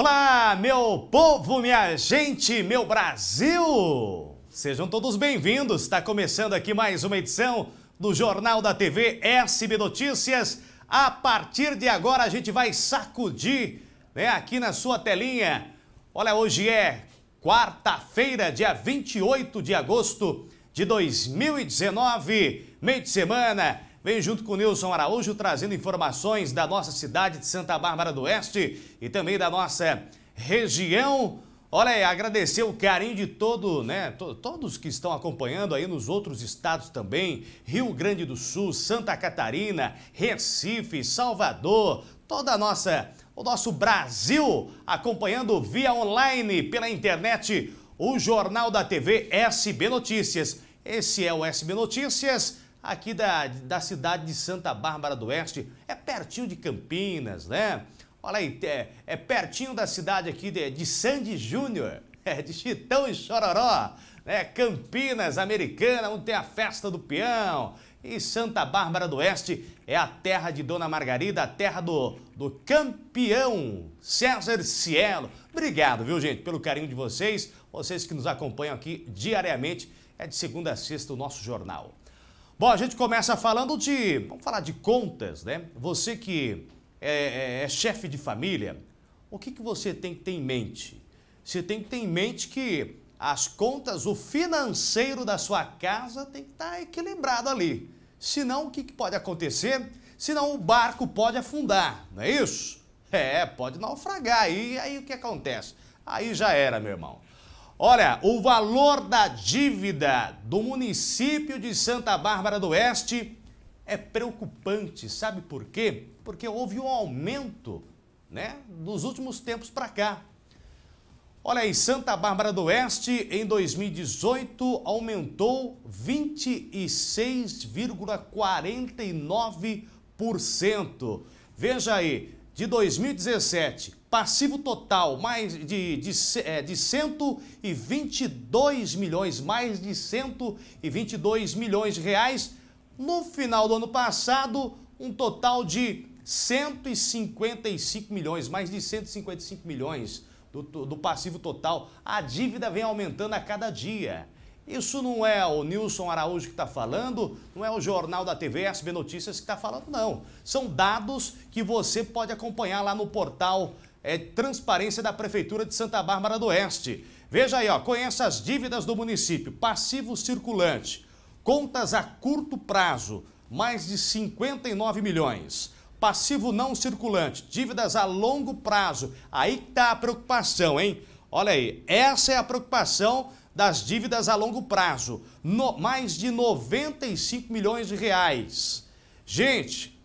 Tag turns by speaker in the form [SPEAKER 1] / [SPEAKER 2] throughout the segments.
[SPEAKER 1] Olá, meu povo, minha gente, meu Brasil! Sejam todos bem-vindos. Está começando aqui mais uma edição do Jornal da TV SB Notícias. A partir de agora a gente vai sacudir né, aqui na sua telinha. Olha, hoje é quarta-feira, dia 28 de agosto de 2019, meio de semana. Vem junto com Nilson Araújo trazendo informações da nossa cidade de Santa Bárbara do Oeste e também da nossa região. Olha aí, agradecer o carinho de todo, né, to, todos que estão acompanhando aí nos outros estados também, Rio Grande do Sul, Santa Catarina, Recife, Salvador, toda a nossa, o nosso Brasil acompanhando via online, pela internet, o Jornal da TV SB Notícias. Esse é o SB Notícias aqui da, da cidade de Santa Bárbara do Oeste. É pertinho de Campinas, né? Olha aí, é, é pertinho da cidade aqui de, de Sandy Júnior, é, de Chitão e Chororó, né? Campinas, Americana, onde tem a festa do peão. E Santa Bárbara do Oeste é a terra de Dona Margarida, a terra do, do campeão César Cielo. Obrigado, viu, gente, pelo carinho de vocês, vocês que nos acompanham aqui diariamente. É de segunda a sexta o nosso jornal. Bom, a gente começa falando de. Vamos falar de contas, né? Você que é, é, é chefe de família, o que, que você tem que ter em mente? Você tem que ter em mente que as contas, o financeiro da sua casa tem que estar tá equilibrado ali. Senão, o que, que pode acontecer? Senão o barco pode afundar, não é isso? É, pode naufragar. E aí o que acontece? Aí já era, meu irmão. Olha, o valor da dívida do município de Santa Bárbara do Oeste é preocupante, sabe por quê? Porque houve um aumento, né, dos últimos tempos para cá. Olha aí, Santa Bárbara do Oeste em 2018 aumentou 26,49%. Veja aí, de 2017 Passivo total, mais de, de, é, de 122 milhões, mais de 122 milhões de reais. No final do ano passado, um total de 155 milhões, mais de 155 milhões do, do passivo total. A dívida vem aumentando a cada dia. Isso não é o Nilson Araújo que está falando, não é o jornal da TV SB Notícias que está falando, não. São dados que você pode acompanhar lá no portal é transparência da Prefeitura de Santa Bárbara do Oeste. Veja aí, ó, conheça as dívidas do município, passivo circulante, contas a curto prazo, mais de 59 milhões. Passivo não circulante, dívidas a longo prazo. Aí tá a preocupação, hein? Olha aí, essa é a preocupação das dívidas a longo prazo, no, mais de 95 milhões de reais. Gente,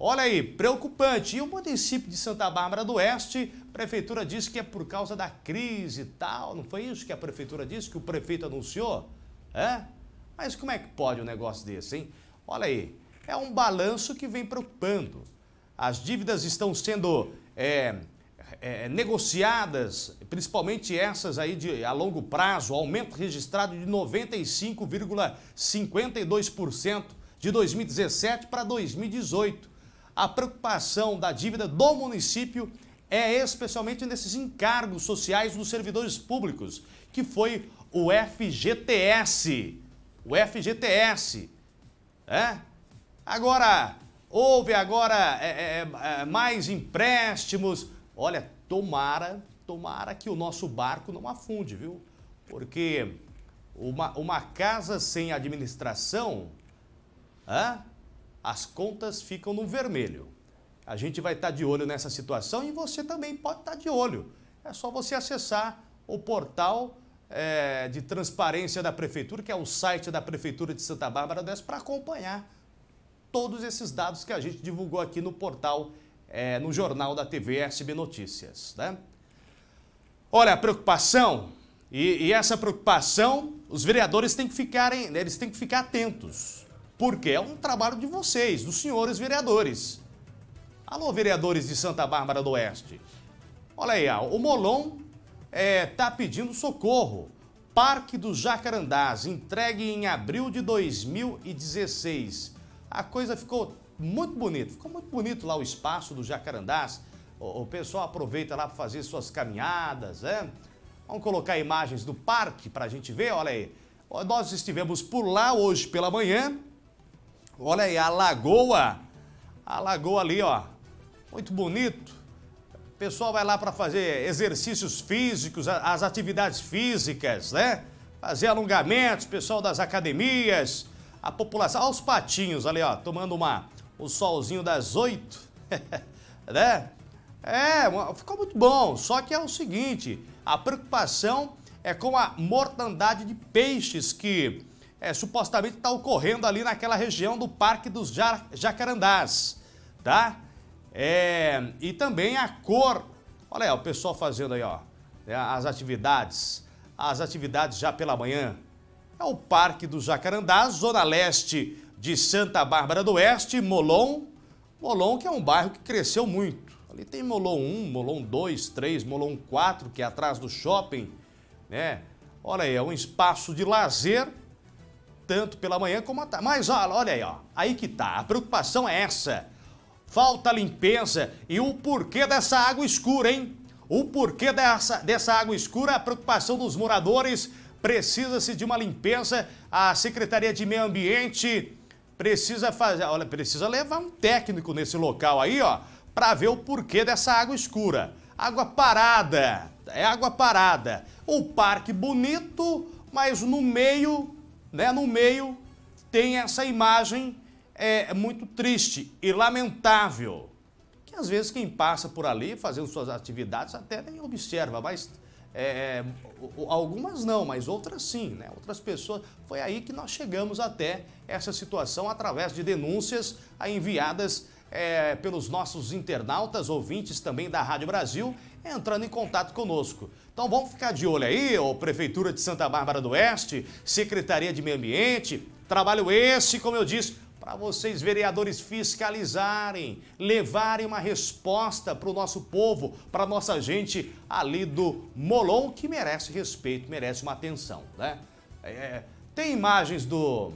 [SPEAKER 1] Olha aí, preocupante. E o município de Santa Bárbara do Oeste, a prefeitura disse que é por causa da crise e tal. Não foi isso que a prefeitura disse, que o prefeito anunciou? É? Mas como é que pode um negócio desse, hein? Olha aí, é um balanço que vem preocupando. As dívidas estão sendo é, é, negociadas, principalmente essas aí de, a longo prazo, aumento registrado de 95,52% de 2017 para 2018 a preocupação da dívida do município é especialmente nesses encargos sociais dos servidores públicos, que foi o FGTS. O FGTS. É? Agora, houve agora é é, é, é, mais empréstimos. Olha, tomara, tomara que o nosso barco não afunde, viu? Porque uma, uma casa sem administração, hã? as contas ficam no vermelho. A gente vai estar tá de olho nessa situação e você também pode estar tá de olho. É só você acessar o portal é, de transparência da Prefeitura, que é o site da Prefeitura de Santa Bárbara dessa, para acompanhar todos esses dados que a gente divulgou aqui no portal, é, no jornal da TV SB Notícias. Né? Olha, a preocupação, e, e essa preocupação, os vereadores têm que ficarem, eles têm que ficar atentos porque é um trabalho de vocês, dos senhores vereadores. Alô, vereadores de Santa Bárbara do Oeste. Olha aí, ó, o Molon está é, tá pedindo socorro. Parque do Jacarandás, entregue em abril de 2016. A coisa ficou muito bonita, ficou muito bonito lá o espaço do Jacarandás. O, o pessoal aproveita lá para fazer suas caminhadas, né? Vamos colocar imagens do parque para a gente ver, olha aí. Nós estivemos por lá hoje pela manhã Olha aí, a lagoa. A lagoa ali, ó. Muito bonito. O pessoal vai lá para fazer exercícios físicos, as atividades físicas, né? Fazer alongamentos, pessoal das academias, a população. Olha os patinhos ali, ó, tomando uma, o solzinho das oito, né? É, ficou muito bom. Só que é o seguinte: a preocupação é com a mortandade de peixes que é, supostamente está ocorrendo ali naquela região do Parque dos Jacarandás, tá? É, e também a cor, olha aí, o pessoal fazendo aí, ó, né, as atividades, as atividades já pela manhã. É o Parque dos Jacarandás, zona leste de Santa Bárbara do Oeste, Molon. Molon que é um bairro que cresceu muito. Ali tem Molon 1, Molon 2, 3, Molon 4, que é atrás do shopping, né? Olha aí, é um espaço de lazer tanto pela manhã como à tarde. Mas olha, olha aí, ó. aí que tá. A preocupação é essa. Falta limpeza e o porquê dessa água escura, hein? O porquê dessa, dessa água escura, a preocupação dos moradores, precisa-se de uma limpeza. A Secretaria de Meio Ambiente precisa fazer, olha, precisa levar um técnico nesse local aí, ó, para ver o porquê dessa água escura. Água parada, é água parada. O parque bonito, mas no meio né, no meio tem essa imagem é, é, muito triste e lamentável. Que às vezes quem passa por ali fazendo suas atividades até nem observa, mas é, é algumas não, mas outras sim, né? Outras pessoas. Foi aí que nós chegamos até essa situação através de denúncias enviadas é, pelos nossos internautas, ouvintes também da Rádio Brasil é, entrando em contato conosco. Então vamos ficar de olho aí, ó, Prefeitura de Santa Bárbara do Oeste, Secretaria de Meio Ambiente, trabalho esse, como eu disse, para vocês vereadores fiscalizarem, levarem uma resposta para o nosso povo, para nossa gente ali do Molon, que merece respeito, merece uma atenção, né? É, é, tem imagens do...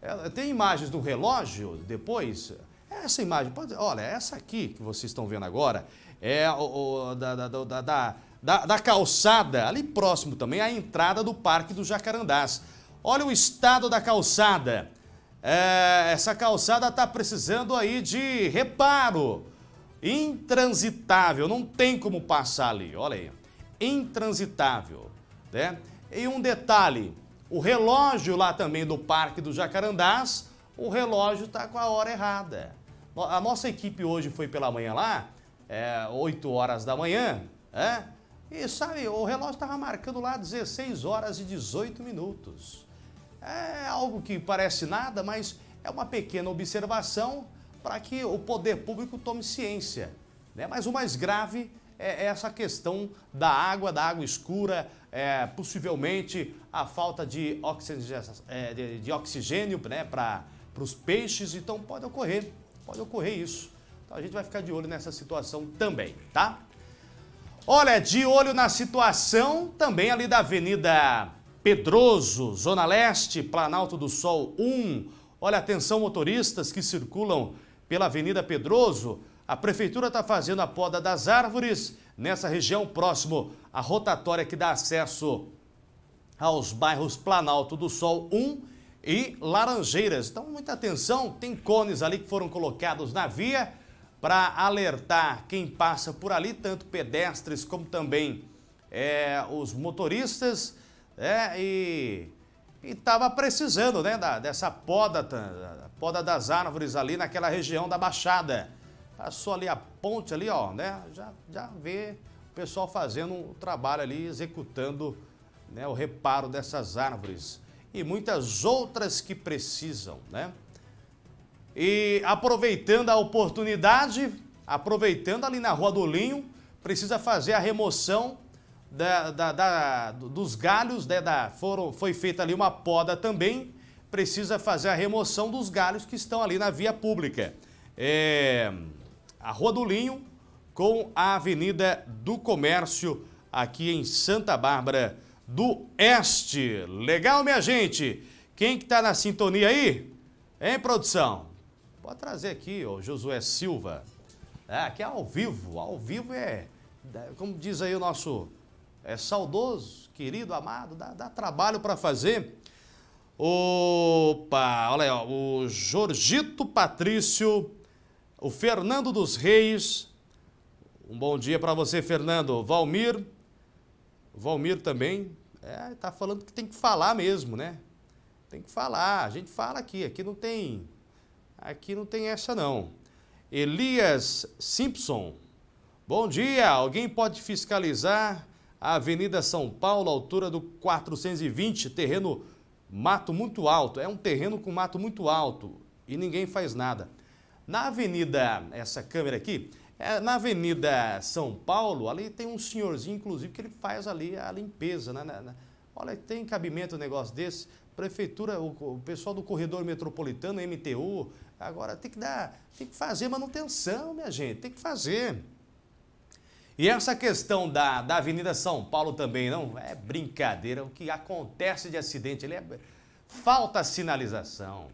[SPEAKER 1] É, tem imagens do relógio depois? Essa imagem, pode, olha, essa aqui que vocês estão vendo agora é o, o da, da, da, da, da calçada, ali próximo também, a entrada do Parque do Jacarandás. Olha o estado da calçada. É, essa calçada está precisando aí de reparo. Intransitável, não tem como passar ali, olha aí. Intransitável, né? E um detalhe, o relógio lá também do Parque do Jacarandás, o relógio está com a hora errada. A nossa equipe hoje foi pela manhã lá, é, 8 horas da manhã, é? E sabe, o relógio estava marcando lá 16 horas e 18 minutos. É algo que parece nada, mas é uma pequena observação para que o poder público tome ciência. Né? Mas o mais grave é essa questão da água, da água escura, é, possivelmente a falta de oxigênio, é, de, de oxigênio né, para os peixes, então pode ocorrer, pode ocorrer isso. Então a gente vai ficar de olho nessa situação também, tá? Olha, de olho na situação também ali da Avenida Pedroso, Zona Leste, Planalto do Sol 1. Olha, atenção motoristas que circulam pela Avenida Pedroso. A prefeitura está fazendo a poda das árvores nessa região próximo à rotatória que dá acesso aos bairros Planalto do Sol 1 e Laranjeiras. Então, muita atenção, tem cones ali que foram colocados na via para alertar quem passa por ali, tanto pedestres como também é, os motoristas, né? e estava precisando né, da, dessa poda, da tá, poda das árvores ali naquela região da Baixada. Passou ali a ponte ali, ó, né? Já, já vê o pessoal fazendo o trabalho ali, executando né, o reparo dessas árvores. E muitas outras que precisam, né? E aproveitando a oportunidade, aproveitando ali na Rua do Linho, precisa fazer a remoção da, da, da, dos galhos, né, da, foram, foi feita ali uma poda também, precisa fazer a remoção dos galhos que estão ali na via pública. É, a Rua do Linho com a Avenida do Comércio, aqui em Santa Bárbara do Oeste. Legal, minha gente? Quem que tá na sintonia aí? Hein, produção? Pode trazer aqui, o Josué Silva. É, aqui é ao vivo. Ao vivo é, é, como diz aí o nosso é, saudoso, querido, amado, dá, dá trabalho para fazer. Opa, olha aí, ó, o Jorgito Patrício, o Fernando dos Reis. Um bom dia para você, Fernando. Valmir, Valmir também. É, tá falando que tem que falar mesmo, né? Tem que falar. A gente fala aqui. Aqui não tem Aqui não tem essa não. Elias Simpson. Bom dia, alguém pode fiscalizar a Avenida São Paulo, altura do 420, terreno mato muito alto. É um terreno com mato muito alto e ninguém faz nada. Na avenida, essa câmera aqui, é, na avenida São Paulo, ali tem um senhorzinho, inclusive, que ele faz ali a limpeza, né? né, né? Olha, tem cabimento um negócio desse? Prefeitura, o, o pessoal do corredor metropolitano, MTU, agora tem que dar, tem que fazer manutenção, minha gente, tem que fazer. E essa questão da, da Avenida São Paulo também, não é brincadeira. O que acontece de acidente Ele é. Falta sinalização,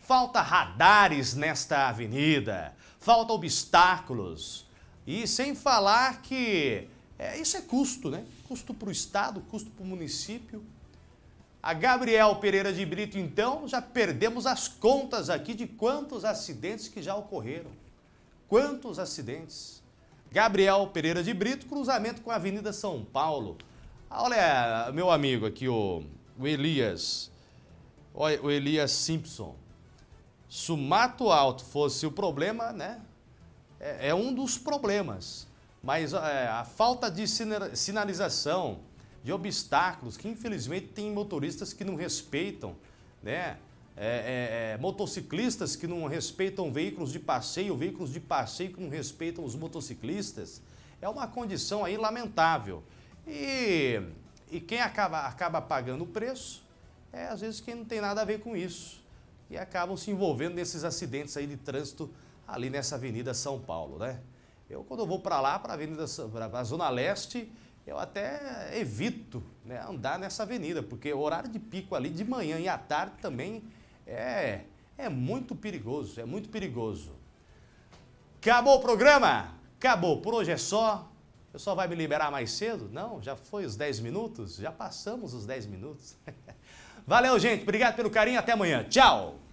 [SPEAKER 1] falta radares nesta avenida, falta obstáculos. E sem falar que é, isso é custo, né? Custo para o Estado, custo para o município. A Gabriel Pereira de Brito, então, já perdemos as contas aqui de quantos acidentes que já ocorreram. Quantos acidentes? Gabriel Pereira de Brito, cruzamento com a Avenida São Paulo. Ah, olha, meu amigo aqui, o, o Elias. o Elias Simpson. Se o mato alto fosse o problema, né? é, é um dos problemas. Mas é, a falta de sinalização, de obstáculos, que infelizmente tem motoristas que não respeitam, né? É, é, é, motociclistas que não respeitam veículos de passeio, veículos de passeio que não respeitam os motociclistas. É uma condição aí lamentável. E, e quem acaba, acaba pagando o preço é às vezes quem não tem nada a ver com isso e acabam se envolvendo nesses acidentes aí de trânsito ali nessa Avenida São Paulo, né? Eu, quando eu vou para lá, para a Avenida, para a Zona Leste, eu até evito né, andar nessa avenida, porque o horário de pico ali de manhã e à tarde também é, é muito perigoso, é muito perigoso. Acabou o programa? Acabou, por hoje é só. Eu só vai me liberar mais cedo? Não, já foi os 10 minutos? Já passamos os 10 minutos. Valeu, gente. Obrigado pelo carinho. Até amanhã. Tchau.